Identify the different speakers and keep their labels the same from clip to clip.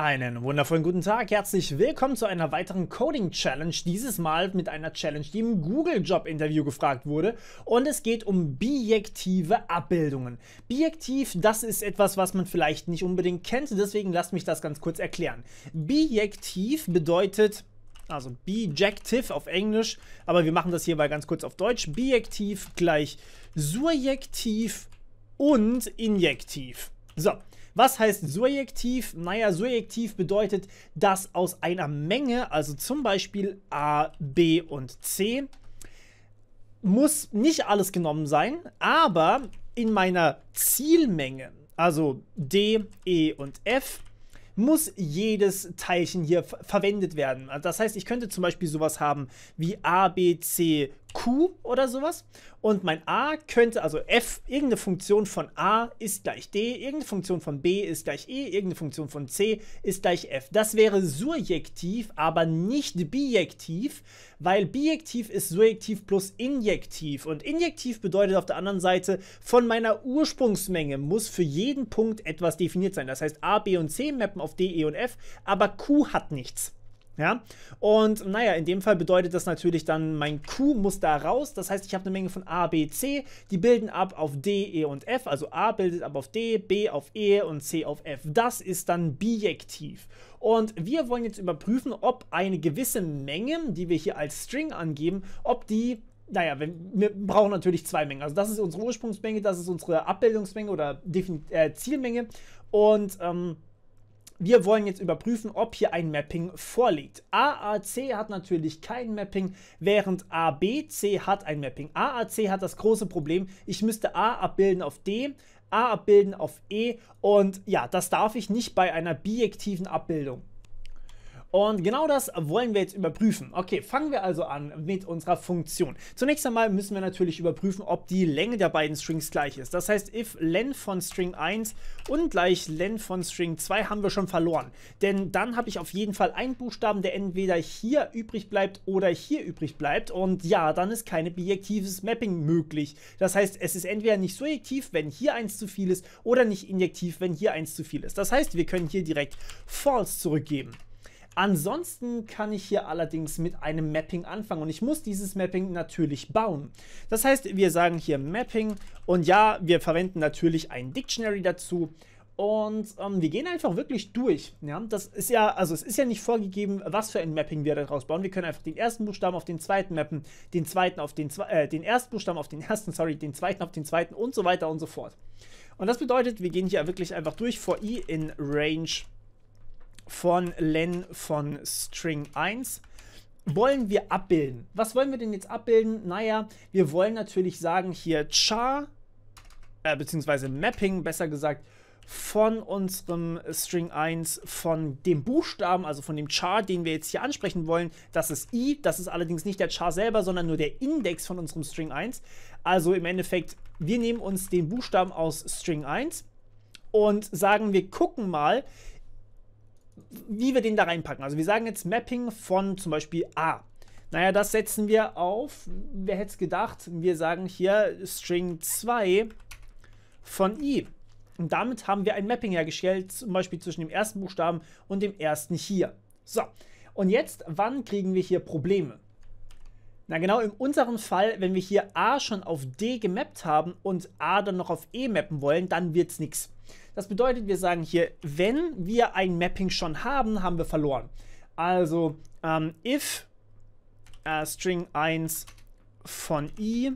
Speaker 1: Einen wundervollen guten Tag, herzlich willkommen zu einer weiteren Coding Challenge. Dieses Mal mit einer Challenge, die im Google Job Interview gefragt wurde. Und es geht um bijektive Abbildungen. Bijektiv, das ist etwas, was man vielleicht nicht unbedingt kennt, deswegen lasst mich das ganz kurz erklären. Bijektiv bedeutet also bijective auf Englisch, aber wir machen das hierbei ganz kurz auf Deutsch. Bijektiv gleich surjektiv und injektiv. So, was heißt surjektiv? Naja, surjektiv bedeutet, dass aus einer Menge, also zum Beispiel A, B und C, muss nicht alles genommen sein, aber in meiner Zielmenge, also D, E und F, muss jedes Teilchen hier verwendet werden. Also das heißt, ich könnte zum Beispiel sowas haben wie A, B, C, Q oder sowas. Und mein A könnte, also F, irgendeine Funktion von A ist gleich D, irgendeine Funktion von B ist gleich E, irgendeine Funktion von C ist gleich F. Das wäre surjektiv, aber nicht bijektiv, weil bijektiv ist surjektiv plus injektiv. Und injektiv bedeutet auf der anderen Seite, von meiner Ursprungsmenge muss für jeden Punkt etwas definiert sein. Das heißt, A, B und C mappen auf D, E und F, aber Q hat nichts. Ja? Und naja, in dem Fall bedeutet das natürlich dann, mein Q muss da raus. Das heißt, ich habe eine Menge von A, B, C. Die bilden ab auf D, E und F. Also A bildet ab auf D, B auf E und C auf F. Das ist dann bijektiv. Und wir wollen jetzt überprüfen, ob eine gewisse Menge, die wir hier als String angeben, ob die naja, wir, brauchen natürlich zwei Mengen. Also das ist unsere Ursprungsmenge, das ist unsere Abbildungsmenge oder Defin äh, Zielmenge. Und ähm, wir wollen jetzt überprüfen, ob hier ein Mapping vorliegt. AAC hat natürlich kein Mapping, während ABC hat ein Mapping. AAC hat das große Problem, ich müsste A abbilden auf D, A abbilden auf E und ja, das darf ich nicht bei einer bijektiven Abbildung. Und genau das wollen wir jetzt überprüfen. Okay, fangen wir also an mit unserer Funktion. Zunächst einmal müssen wir natürlich überprüfen, ob die Länge der beiden Strings gleich ist. Das heißt, if len von String 1 und gleich len von String 2 haben wir schon verloren. Denn dann habe ich auf jeden Fall einen Buchstaben, der entweder hier übrig bleibt oder hier übrig bleibt. Und ja, dann ist kein bijektives Mapping möglich. Das heißt, es ist entweder nicht subjektiv, wenn hier eins zu viel ist, oder nicht injektiv, wenn hier eins zu viel ist. Das heißt, wir können hier direkt false zurückgeben. Ansonsten kann ich hier allerdings mit einem Mapping anfangen und ich muss dieses Mapping natürlich bauen. Das heißt, wir sagen hier Mapping und ja, wir verwenden natürlich ein Dictionary dazu. Und ähm, wir gehen einfach wirklich durch. Ja? Das ist ja, also es ist ja nicht vorgegeben, was für ein Mapping wir daraus bauen. Wir können einfach den ersten Buchstaben auf den zweiten mappen, den zweiten auf den zwe äh, den ersten Buchstaben auf den ersten, sorry, den zweiten auf den zweiten und so weiter und so fort. Und das bedeutet, wir gehen hier wirklich einfach durch for i in Range von len von string 1 wollen wir abbilden. Was wollen wir denn jetzt abbilden? Naja, wir wollen natürlich sagen hier char, äh, beziehungsweise mapping, besser gesagt, von unserem String 1, von dem Buchstaben, also von dem Char, den wir jetzt hier ansprechen wollen, das ist i, das ist allerdings nicht der Char selber, sondern nur der Index von unserem String 1. Also im Endeffekt, wir nehmen uns den Buchstaben aus String 1 und sagen, wir gucken mal, wie wir den da reinpacken. Also wir sagen jetzt Mapping von zum Beispiel A. Naja, das setzen wir auf, wer hätte es gedacht, wir sagen hier String 2 von i. Und damit haben wir ein Mapping hergestellt, zum Beispiel zwischen dem ersten Buchstaben und dem ersten hier. So, und jetzt, wann kriegen wir hier Probleme? Na genau, in unserem Fall, wenn wir hier A schon auf D gemappt haben und A dann noch auf E mappen wollen, dann wird es nichts. Das bedeutet, wir sagen hier, wenn wir ein Mapping schon haben, haben wir verloren. Also, ähm, if äh, string 1 von i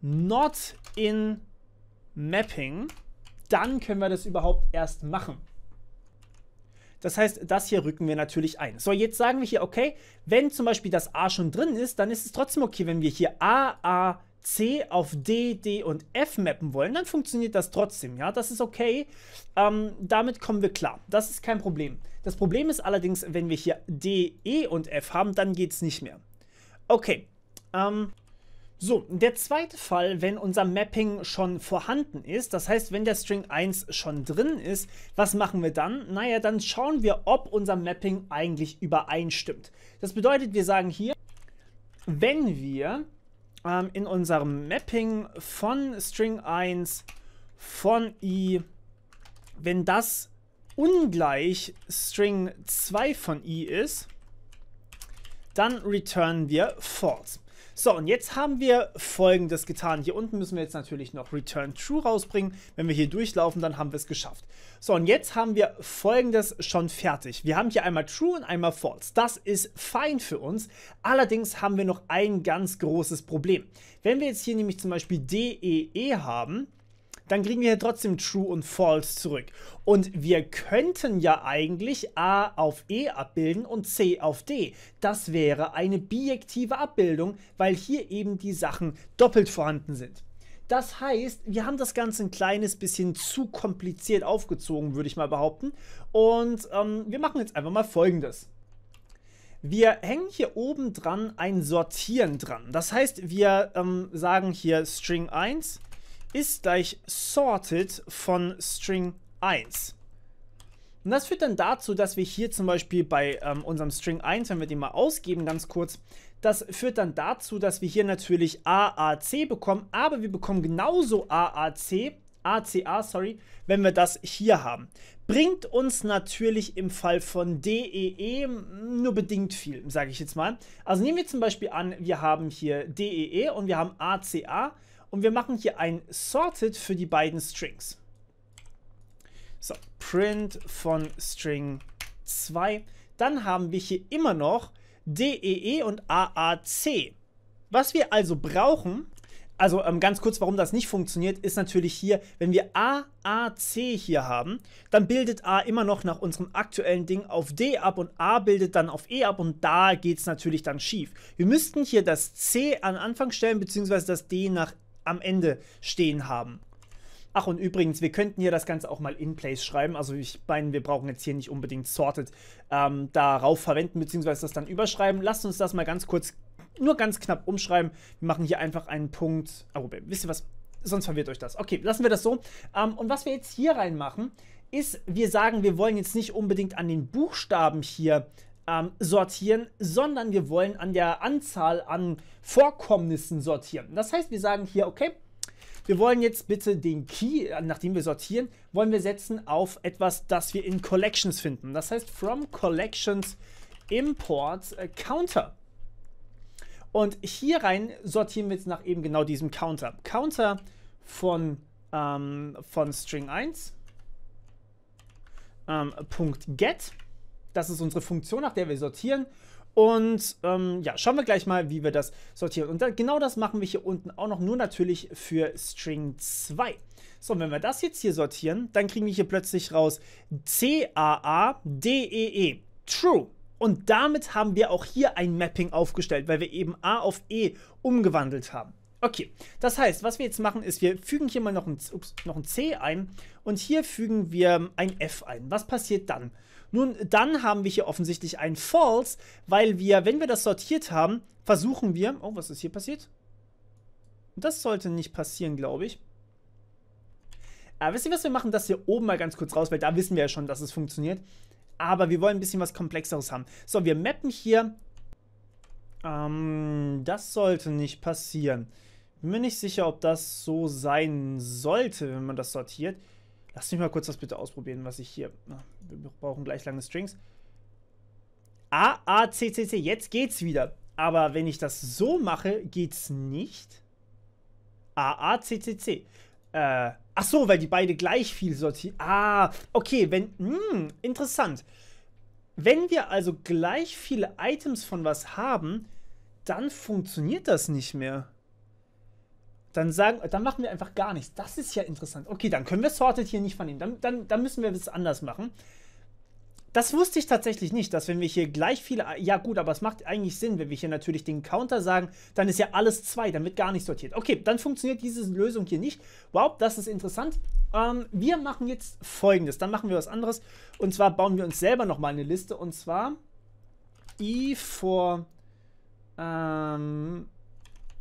Speaker 1: not in mapping, dann können wir das überhaupt erst machen. Das heißt, das hier rücken wir natürlich ein. So, jetzt sagen wir hier, okay, wenn zum Beispiel das A schon drin ist, dann ist es trotzdem okay, wenn wir hier A, A, C auf D, D und F mappen wollen, dann funktioniert das trotzdem, ja, das ist okay. Ähm, damit kommen wir klar, das ist kein Problem. Das Problem ist allerdings, wenn wir hier D, E und F haben, dann geht es nicht mehr. Okay, ähm, so, der zweite Fall, wenn unser Mapping schon vorhanden ist, das heißt, wenn der String 1 schon drin ist, was machen wir dann? Naja, dann schauen wir, ob unser Mapping eigentlich übereinstimmt. Das bedeutet, wir sagen hier, wenn wir ähm, in unserem Mapping von String 1 von i, wenn das ungleich String 2 von i ist, dann returnen wir false. So, und jetzt haben wir folgendes getan. Hier unten müssen wir jetzt natürlich noch Return True rausbringen. Wenn wir hier durchlaufen, dann haben wir es geschafft. So, und jetzt haben wir folgendes schon fertig. Wir haben hier einmal True und einmal False. Das ist fein für uns. Allerdings haben wir noch ein ganz großes Problem. Wenn wir jetzt hier nämlich zum Beispiel DEE e haben, dann kriegen wir hier trotzdem True und False zurück. Und wir könnten ja eigentlich A auf E abbilden und C auf D. Das wäre eine bijektive Abbildung, weil hier eben die Sachen doppelt vorhanden sind. Das heißt, wir haben das Ganze ein kleines bisschen zu kompliziert aufgezogen, würde ich mal behaupten. Und ähm, wir machen jetzt einfach mal folgendes. Wir hängen hier oben dran ein Sortieren dran. Das heißt, wir ähm, sagen hier String 1 ist gleich sorted von String 1. Und das führt dann dazu, dass wir hier zum Beispiel bei ähm, unserem String 1, wenn wir den mal ausgeben ganz kurz, das führt dann dazu, dass wir hier natürlich AAC bekommen, aber wir bekommen genauso AAC, ACA, sorry, wenn wir das hier haben. Bringt uns natürlich im Fall von DEE e nur bedingt viel, sage ich jetzt mal. Also nehmen wir zum Beispiel an, wir haben hier DEE e und wir haben ACA und wir machen hier ein Sorted für die beiden Strings. So, Print von String 2. Dann haben wir hier immer noch DEE e und AAC. Was wir also brauchen, also ähm, ganz kurz, warum das nicht funktioniert, ist natürlich hier, wenn wir AAC hier haben, dann bildet A immer noch nach unserem aktuellen Ding auf D ab und A bildet dann auf E ab und da geht es natürlich dann schief. Wir müssten hier das C an Anfang stellen, beziehungsweise das D nach E am Ende stehen haben. Ach und übrigens, wir könnten hier das Ganze auch mal in place schreiben. Also ich meine, wir brauchen jetzt hier nicht unbedingt sorted ähm, darauf verwenden, beziehungsweise das dann überschreiben. Lasst uns das mal ganz kurz, nur ganz knapp umschreiben. Wir machen hier einfach einen Punkt. Oh, wisst ihr was? Sonst verwirrt euch das. Okay, lassen wir das so. Ähm, und was wir jetzt hier reinmachen, ist, wir sagen, wir wollen jetzt nicht unbedingt an den Buchstaben hier ähm, sortieren, sondern wir wollen an der Anzahl an Vorkommnissen sortieren. Das heißt, wir sagen hier, okay, wir wollen jetzt bitte den Key, äh, nachdem wir sortieren, wollen wir setzen auf etwas, das wir in Collections finden. Das heißt, from Collections Import äh, Counter. Und hier rein sortieren wir jetzt nach eben genau diesem Counter. Counter von, ähm, von String 1.get. ähm, das ist unsere Funktion, nach der wir sortieren. Und ähm, ja, schauen wir gleich mal, wie wir das sortieren. Und dann, genau das machen wir hier unten auch noch, nur natürlich für String 2. So, und wenn wir das jetzt hier sortieren, dann kriegen wir hier plötzlich raus C-A-A-D-E-E. -E. True. Und damit haben wir auch hier ein Mapping aufgestellt, weil wir eben A auf E umgewandelt haben. Okay, das heißt, was wir jetzt machen, ist, wir fügen hier mal noch ein, ups, noch ein C ein und hier fügen wir ein F ein. Was passiert dann? Nun, dann haben wir hier offensichtlich ein False, weil wir, wenn wir das sortiert haben, versuchen wir... Oh, was ist hier passiert? Das sollte nicht passieren, glaube ich. Aber wisst ihr was, wir machen das hier oben mal ganz kurz raus, weil da wissen wir ja schon, dass es funktioniert. Aber wir wollen ein bisschen was Komplexeres haben. So, wir mappen hier. Ähm, das sollte nicht passieren. Bin mir nicht sicher, ob das so sein sollte, wenn man das sortiert. Lass mich mal kurz das bitte ausprobieren, was ich hier... wir brauchen gleich lange Strings. A, A, C, C, C. Jetzt geht's wieder. Aber wenn ich das so mache, geht's nicht. A, A, C, C, C. Äh, ach so, weil die beide gleich viel sortieren. Ah, okay, wenn... Mh, hm, interessant. Wenn wir also gleich viele Items von was haben, dann funktioniert das nicht mehr. Dann, sagen, dann machen wir einfach gar nichts. Das ist ja interessant. Okay, dann können wir Sorted hier nicht vernehmen. Dann, dann, dann müssen wir es anders machen. Das wusste ich tatsächlich nicht, dass wenn wir hier gleich viele... Ja gut, aber es macht eigentlich Sinn, wenn wir hier natürlich den Counter sagen, dann ist ja alles zwei, dann wird gar nicht sortiert. Okay, dann funktioniert diese Lösung hier nicht. Wow, das ist interessant. Ähm, wir machen jetzt folgendes, dann machen wir was anderes. Und zwar bauen wir uns selber nochmal eine Liste und zwar i e vor, Ähm,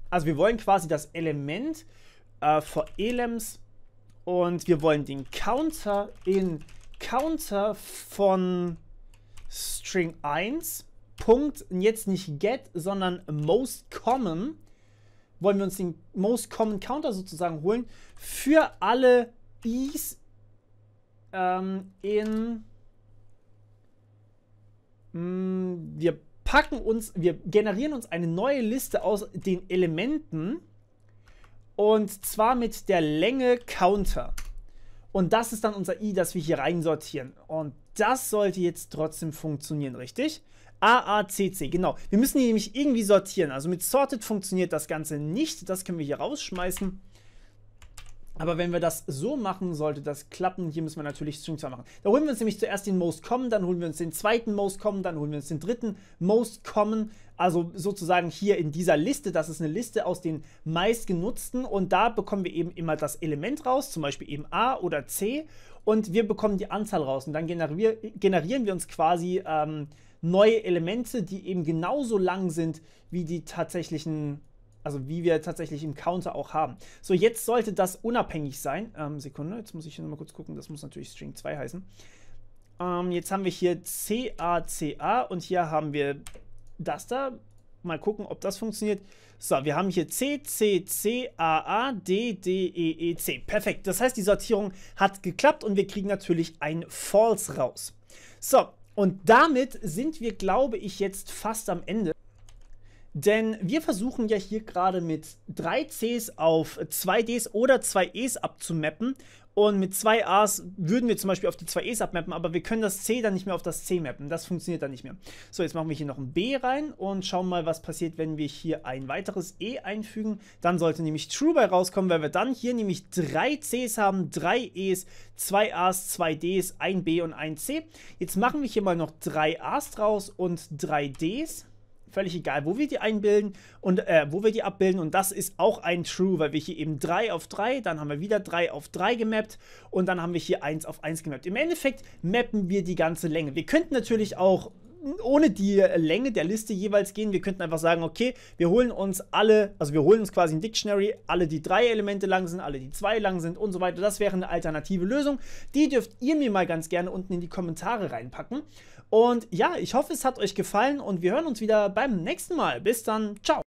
Speaker 1: also wir wollen quasi das Element äh, vor Elems und wir wollen den Counter in Counter von String 1. Punkt, jetzt nicht get, sondern most common, wollen wir uns den most common Counter sozusagen holen für alle i's ähm, in. Mh, mm, wir packen uns, wir generieren uns eine neue Liste aus den Elementen und zwar mit der Länge Counter. Und das ist dann unser i, das wir hier reinsortieren. Und das sollte jetzt trotzdem funktionieren, richtig? AACC, genau. Wir müssen die nämlich irgendwie sortieren. Also mit Sorted funktioniert das Ganze nicht. Das können wir hier rausschmeißen. Aber wenn wir das so machen, sollte das klappen. Hier müssen wir natürlich String 2 machen. Da holen wir uns nämlich zuerst den Most Common, dann holen wir uns den zweiten Most Common, dann holen wir uns den dritten Most Common. Also sozusagen hier in dieser Liste, das ist eine Liste aus den meistgenutzten und da bekommen wir eben immer das Element raus, zum Beispiel eben A oder C und wir bekommen die Anzahl raus und dann generier generieren wir uns quasi ähm, neue Elemente, die eben genauso lang sind wie die tatsächlichen also wie wir tatsächlich im Counter auch haben. So, jetzt sollte das unabhängig sein. Ähm, Sekunde, jetzt muss ich hier nochmal kurz gucken. Das muss natürlich String 2 heißen. Ähm, jetzt haben wir hier CACA und hier haben wir das da. Mal gucken, ob das funktioniert. So, wir haben hier C, C, C, A, A, D, D, E, E, C. Perfekt. Das heißt, die Sortierung hat geklappt und wir kriegen natürlich ein False raus. So, und damit sind wir, glaube ich, jetzt fast am Ende. Denn wir versuchen ja hier gerade mit 3 Cs auf 2 Ds oder 2 Es abzumappen. Und mit 2 As würden wir zum Beispiel auf die 2 Es abmappen, aber wir können das C dann nicht mehr auf das C mappen. Das funktioniert dann nicht mehr. So, jetzt machen wir hier noch ein B rein und schauen mal, was passiert, wenn wir hier ein weiteres E einfügen. Dann sollte nämlich True bei rauskommen, weil wir dann hier nämlich 3 Cs haben, 3 Es, 2 As, 2 Ds, 1 B und 1 C. Jetzt machen wir hier mal noch 3 As draus und 3 Ds völlig egal, wo wir die einbilden und äh, wo wir die abbilden. Und das ist auch ein True, weil wir hier eben 3 auf 3, dann haben wir wieder 3 auf 3 gemappt und dann haben wir hier 1 auf 1 gemappt. Im Endeffekt mappen wir die ganze Länge. Wir könnten natürlich auch ohne die Länge der Liste jeweils gehen. Wir könnten einfach sagen, okay, wir holen uns alle, also wir holen uns quasi ein Dictionary, alle die drei Elemente lang sind, alle die zwei lang sind und so weiter. Das wäre eine alternative Lösung. Die dürft ihr mir mal ganz gerne unten in die Kommentare reinpacken. Und ja, ich hoffe, es hat euch gefallen und wir hören uns wieder beim nächsten Mal. Bis dann, ciao.